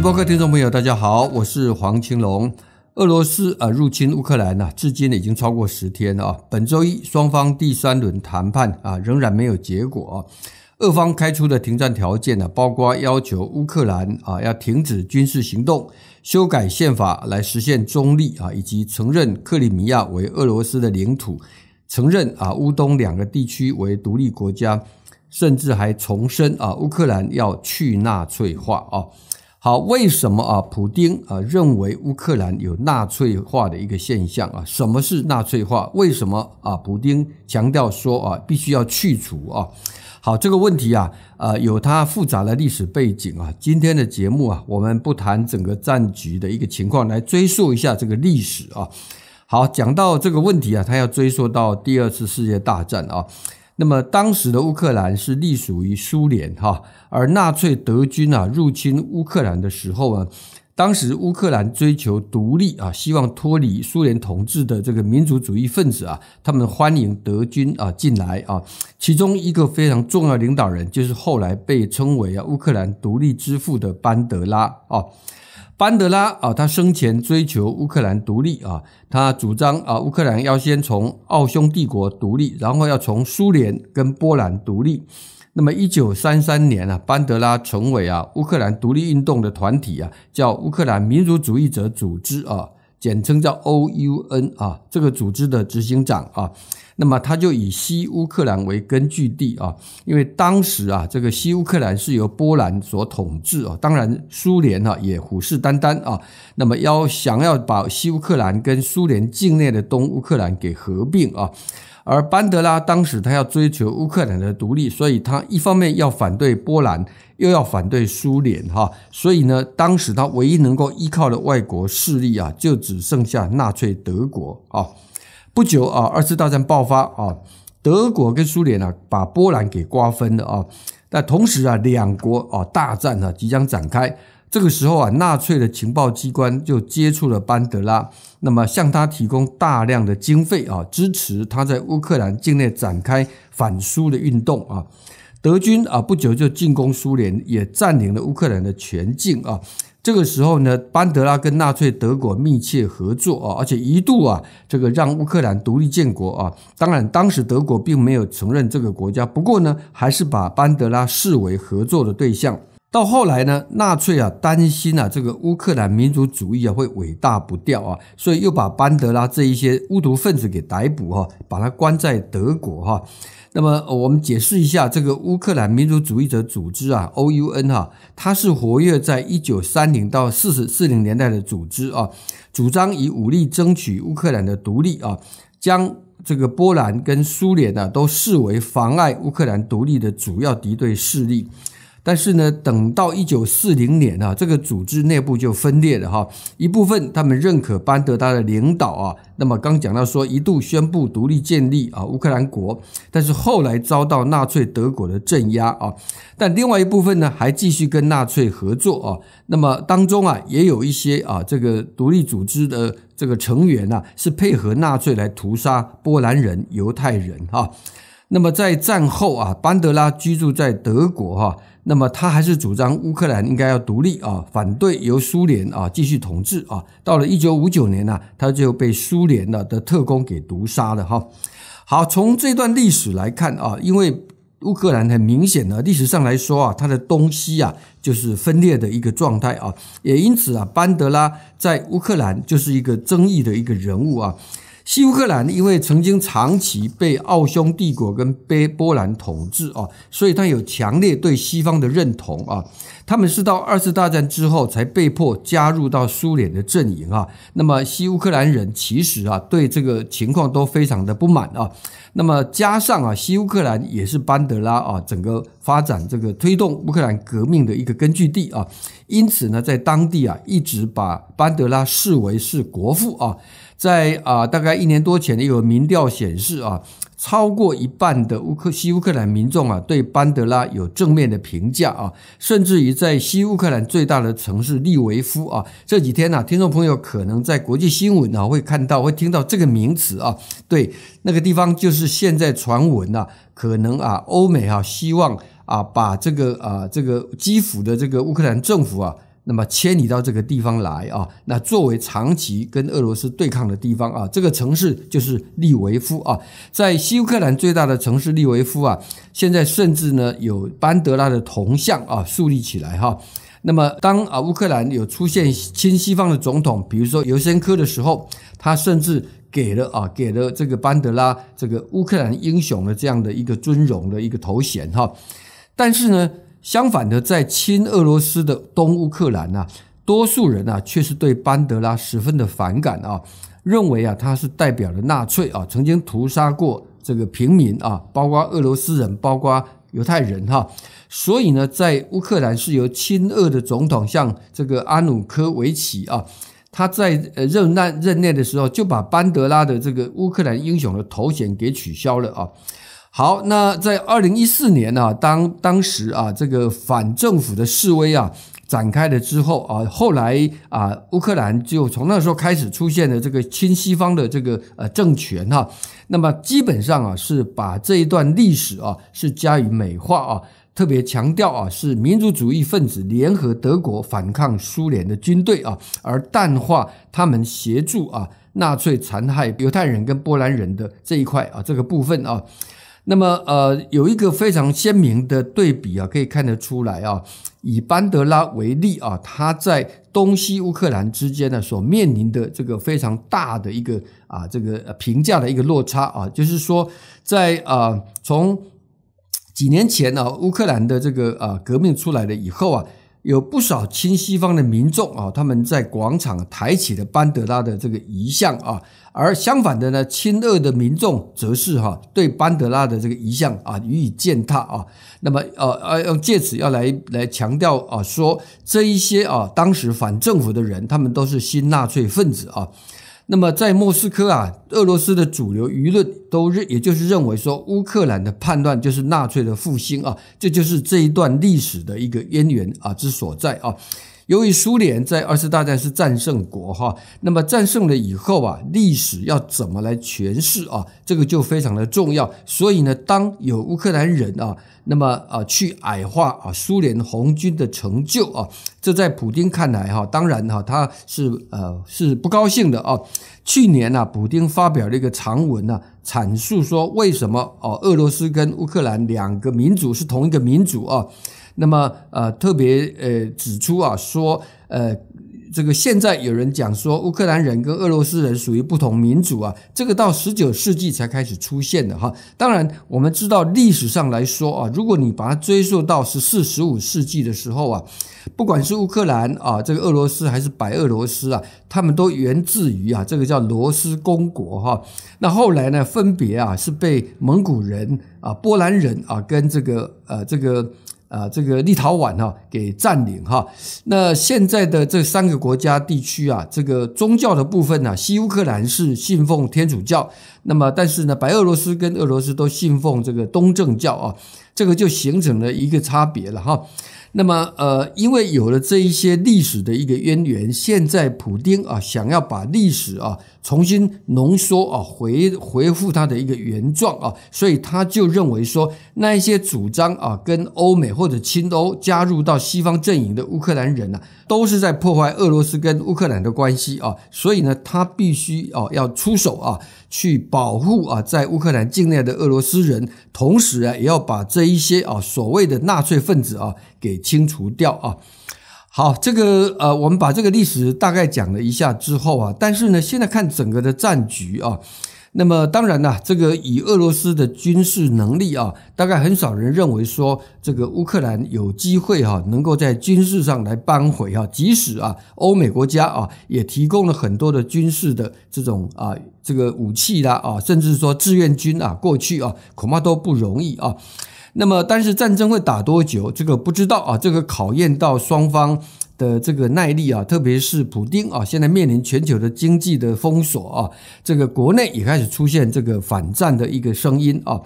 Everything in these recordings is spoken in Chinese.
播客听众朋友，大家好，我是黄青龙。俄罗斯啊入侵乌克兰呢，至今已经超过十天了啊。本周一，双方第三轮谈判啊仍然没有结果啊。俄方开出的停战条件呢，包括要求乌克兰啊要停止军事行动、修改宪法来实现中立啊，以及承认克里米亚为俄罗斯的领土，承认啊乌东两个地区为独立国家，甚至还重申啊乌克兰要去纳粹化啊。好，为什么啊？普丁啊认为乌克兰有纳粹化的一个现象啊？什么是纳粹化？为什么啊？普丁强调说啊，必须要去除啊。好，这个问题啊，呃，有它复杂的历史背景啊。今天的节目啊，我们不谈整个战局的一个情况，来追溯一下这个历史啊。好，讲到这个问题啊，它要追溯到第二次世界大战啊。那么当时的乌克兰是隶属于苏联哈，而纳粹德军啊入侵乌克兰的时候啊，当时乌克兰追求独立啊，希望脱离苏联统治的这个民族主义分子啊，他们欢迎德军啊进来啊。其中一个非常重要领导人就是后来被称为啊乌克兰独立之父的班德拉啊。班德拉啊，他生前追求乌克兰独立啊，他主张啊，乌克兰要先从奥匈帝国独立，然后要从苏联跟波兰独立。那么，一九三三年啊，班德拉成为啊，乌克兰独立运动的团体啊，叫乌克兰民族主义者组织啊。简称叫 OUN 啊，这个组织的执行长啊，那么他就以西乌克兰为根据地啊，因为当时啊，这个西乌克兰是由波兰所统治啊，当然苏联啊、也虎视眈眈啊，那么要想要把西乌克兰跟苏联境内的东乌克兰给合并啊。而班德拉当时他要追求乌克兰的独立，所以他一方面要反对波兰，又要反对苏联，哈，所以呢，当时他唯一能够依靠的外国势力啊，就只剩下纳粹德国啊。不久啊，二次大战爆发啊，德国跟苏联啊，把波兰给瓜分了啊。但同时啊，两国啊大战啊即将展开。这个时候啊，纳粹的情报机关就接触了班德拉，那么向他提供大量的经费啊，支持他在乌克兰境内展开反苏的运动啊。德军啊不久就进攻苏联，也占领了乌克兰的全境啊。这个时候呢，班德拉跟纳粹德国密切合作啊，而且一度啊，这个让乌克兰独立建国啊。当然，当时德国并没有承认这个国家，不过呢，还是把班德拉视为合作的对象。到后来呢，纳粹啊担心啊这个乌克兰民族主义啊会尾大不掉啊，所以又把班德拉这一些乌毒分子给逮捕哈，把他关在德国哈。那么我们解释一下这个乌克兰民族主义者组织啊，OUN 哈，它是活跃在一九三零到四十四零年代的组织啊，主张以武力争取乌克兰的独立啊，将这个波兰跟苏联啊都视为妨碍乌克兰独立的主要敌对势力。但是呢，等到一九四零年啊，这个组织内部就分裂了哈，一部分他们认可班德达的领导啊，那么刚讲到说一度宣布独立建立啊乌克兰国，但是后来遭到纳粹德国的镇压啊，但另外一部分呢还继续跟纳粹合作啊，那么当中啊也有一些啊这个独立组织的这个成员呢是配合纳粹来屠杀波兰人、犹太人哈。那么在战后啊，班德拉居住在德国哈，那么他还是主张乌克兰应该要独立啊，反对由苏联啊继续统治啊。到了一九五九年呢，他就被苏联的的特工给毒杀了哈。好，从这段历史来看啊，因为乌克兰很明显的历史上来说啊，它的东西啊就是分裂的一个状态啊，也因此啊，班德拉在乌克兰就是一个争议的一个人物啊。西乌克兰因为曾经长期被奥匈帝国跟被波兰统治啊，所以他有强烈对西方的认同啊。他们是到二次大战之后才被迫加入到苏联的阵营啊。那么西乌克兰人其实啊，对这个情况都非常的不满啊。那么加上啊，西乌克兰也是班德拉啊整个发展这个推动乌克兰革命的一个根据地啊。因此呢，在当地啊，一直把班德拉视为是国父啊。在啊，大概一年多前呢，有民调显示啊，超过一半的乌克西乌克兰民众啊，对班德拉有正面的评价啊，甚至于在西乌克兰最大的城市利维夫啊，这几天呢，听众朋友可能在国际新闻啊会看到会听到这个名词啊，对那个地方就是现在传闻呐，可能啊，欧美啊希望啊，把这个啊这个基辅的这个乌克兰政府啊。那么迁移到这个地方来啊，那作为长期跟俄罗斯对抗的地方啊，这个城市就是利维夫啊，在西乌克兰最大的城市利维夫啊，现在甚至呢有班德拉的铜像啊树立起来哈。那么当啊乌克兰有出现亲西方的总统，比如说尤先科的时候，他甚至给了啊给了这个班德拉这个乌克兰英雄的这样的一个尊荣的一个头衔哈。但是呢。相反的，在亲俄罗斯的东乌克兰呐，多数人呐，却是对班德拉十分的反感啊，认为啊，他是代表了纳粹啊，曾经屠杀过这个平民啊，包括俄罗斯人，包括犹太人哈。所以呢，在乌克兰是由亲俄的总统，像这个阿努科维奇啊，他在呃任任内的时候，就把班德拉的这个乌克兰英雄的头衔给取消了啊。好，那在二零一四年啊，当当时啊，这个反政府的示威啊，展开了之后啊，后来啊，乌克兰就从那时候开始出现了这个亲西方的这个呃政权哈。那么基本上啊，是把这一段历史啊，是加以美化啊，特别强调啊，是民族主义分子联合德国反抗苏联的军队啊，而淡化他们协助啊纳粹残害犹太人跟波兰人的这一块啊这个部分啊。那么，呃，有一个非常鲜明的对比啊，可以看得出来啊。以班德拉为例啊，他在东西乌克兰之间呢所面临的这个非常大的一个啊，这个评价的一个落差啊，就是说，在啊，从几年前啊，乌克兰的这个啊革命出来了以后啊。有不少亲西方的民众啊，他们在广场抬起了班德拉的这个遗像啊，而相反的呢，亲俄的民众则是哈对班德拉的这个遗像啊予以践踏啊。那么呃呃，借此要来来强调啊，说这一些啊当时反政府的人，他们都是新纳粹分子啊。那么在莫斯科啊，俄罗斯的主流舆论都认，也就是认为说，乌克兰的判断就是纳粹的复兴啊，这就是这一段历史的一个渊源啊之所在啊。由于苏联在二次大战是战胜国哈，那么战胜了以后啊，历史要怎么来诠释啊？这个就非常的重要。所以呢，当有乌克兰人啊，那么啊去矮化啊苏联红军的成就啊，这在普京看来哈，当然哈他是呃是不高兴的啊。去年呢，普京发表了一个长文呢，阐述说为什么哦俄罗斯跟乌克兰两个民族是同一个民族啊。那么，呃，特别，呃，指出啊，说，呃，这个现在有人讲说，乌克兰人跟俄罗斯人属于不同民族啊，这个到十九世纪才开始出现的哈。当然，我们知道历史上来说啊，如果你把它追溯到十四、十五世纪的时候啊，不管是乌克兰啊，这个俄罗斯还是白俄罗斯啊，他们都源自于啊，这个叫罗斯公国哈。那后来呢，分别啊，是被蒙古人啊、波兰人啊，跟这个，呃，这个。啊，这个立陶宛哈给占领哈，那现在的这三个国家地区啊，这个宗教的部分呢，西乌克兰是信奉天主教，那么但是呢，白俄罗斯跟俄罗斯都信奉这个东正教啊，这个就形成了一个差别了哈。那么，呃，因为有了这一些历史的一个渊源，现在普京啊，想要把历史啊重新浓缩啊，回回复他的一个原状啊，所以他就认为说，那一些主张啊，跟欧美或者亲欧加入到西方阵营的乌克兰人呐，都是在破坏俄罗斯跟乌克兰的关系啊，所以呢，他必须啊要出手啊，去保护啊在乌克兰境内的俄罗斯人，同时啊，也要把这一些啊所谓的纳粹分子啊。给清除掉啊！好，这个呃，我们把这个历史大概讲了一下之后啊，但是呢，现在看整个的战局啊，那么当然呢，这个以俄罗斯的军事能力啊，大概很少人认为说这个乌克兰有机会哈，能够在军事上来扳回哈，即使啊，欧美国家啊，也提供了很多的军事的这种啊，这个武器啦啊，甚至说志愿军啊，过去啊，恐怕都不容易啊。那么，但是战争会打多久？这个不知道啊，这个考验到双方。的这个耐力啊，特别是普丁啊，现在面临全球的经济的封锁啊，这个国内也开始出现这个反战的一个声音啊。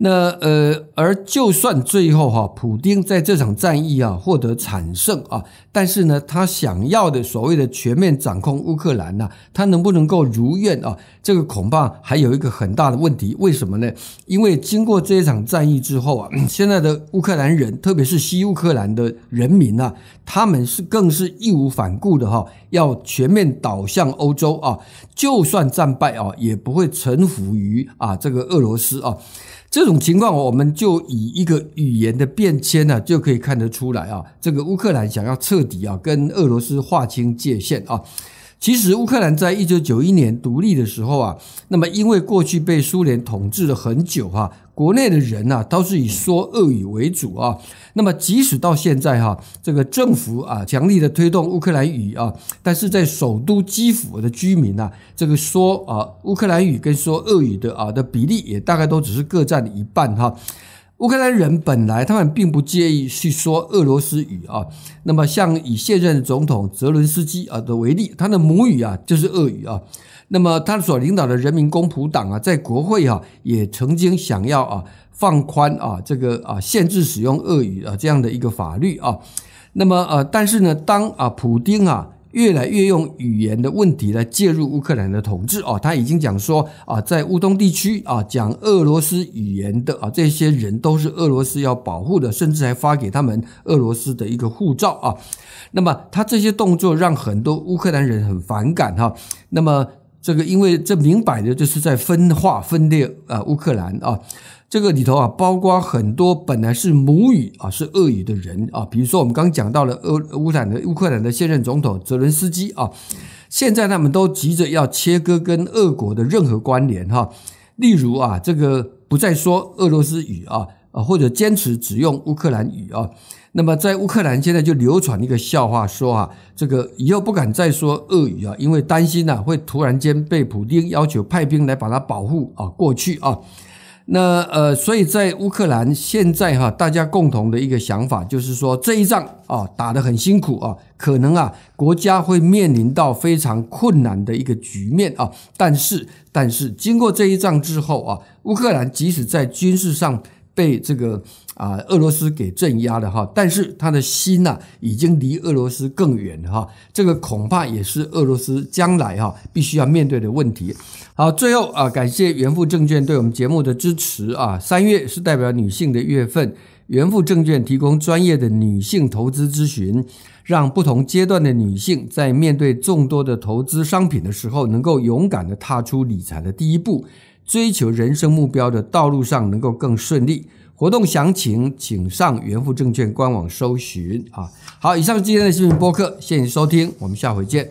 那呃，而就算最后哈，普丁在这场战役啊获得惨胜啊，但是呢，他想要的所谓的全面掌控乌克兰呢，他能不能够如愿啊？这个恐怕还有一个很大的问题。为什么呢？因为经过这一场战役之后啊，现在的乌克兰人，特别是西乌克兰的人民啊，他们是。更是义无反顾的哈，要全面倒向欧洲啊！就算战败啊，也不会臣服于啊这个俄罗斯啊。这种情况，我们就以一个语言的变迁呢，就可以看得出来啊。这个乌克兰想要彻底啊跟俄罗斯划清界限啊。其实乌克兰在一九九一年独立的时候啊，那么因为过去被苏联统治了很久哈。国内的人呐，都是以说俄语为主啊。那么，即使到现在哈，这个政府啊，强力的推动乌克兰语啊，但是在首都基辅的居民呐，这个说啊乌克兰语跟说俄语的啊的比例，也大概都只是各占一半哈。乌克兰人本来他们并不介意去说俄罗斯语啊，那么像以现任总统泽伦斯基啊的为例，他的母语啊就是俄语啊，那么他所领导的人民公仆党啊，在国会啊也曾经想要啊放宽啊这个啊限制使用俄语啊这样的一个法律啊，那么呃但是呢，当啊普京啊。越来越用语言的问题来介入乌克兰的统治啊，他已经讲说啊，在乌东地区啊，讲俄罗斯语言的啊，这些人都是俄罗斯要保护的，甚至还发给他们俄罗斯的一个护照啊。那么他这些动作让很多乌克兰人很反感哈。那么这个因为这明摆着就是在分化分裂啊乌克兰啊。这个里头啊，包括很多本来是母语啊，是俄语的人啊，比如说我们刚讲到了乌乌克兰的现任总统泽伦斯基啊，现在他们都急着要切割跟俄国的任何关联哈，例如啊，这个不再说俄罗斯语啊，或者坚持只用乌克兰语啊，那么在乌克兰现在就流传一个笑话，说啊，这个以后不敢再说俄语啊，因为担心呢会突然间被普京要求派兵来把它保护啊过去啊。那呃，所以在乌克兰现在哈，大家共同的一个想法就是说，这一仗啊打得很辛苦啊，可能啊国家会面临到非常困难的一个局面啊。但是但是经过这一仗之后啊，乌克兰即使在军事上被这个啊俄罗斯给镇压了哈，但是他的心呐已经离俄罗斯更远了哈。这个恐怕也是俄罗斯将来哈必须要面对的问题。好，最后啊，感谢元富证券对我们节目的支持啊。三月是代表女性的月份，元富证券提供专业的女性投资咨询，让不同阶段的女性在面对众多的投资商品的时候，能够勇敢的踏出理财的第一步，追求人生目标的道路上能够更顺利。活动详情请上元富证券官网搜寻啊。好，以上今天的视频播客，谢谢收听，我们下回见。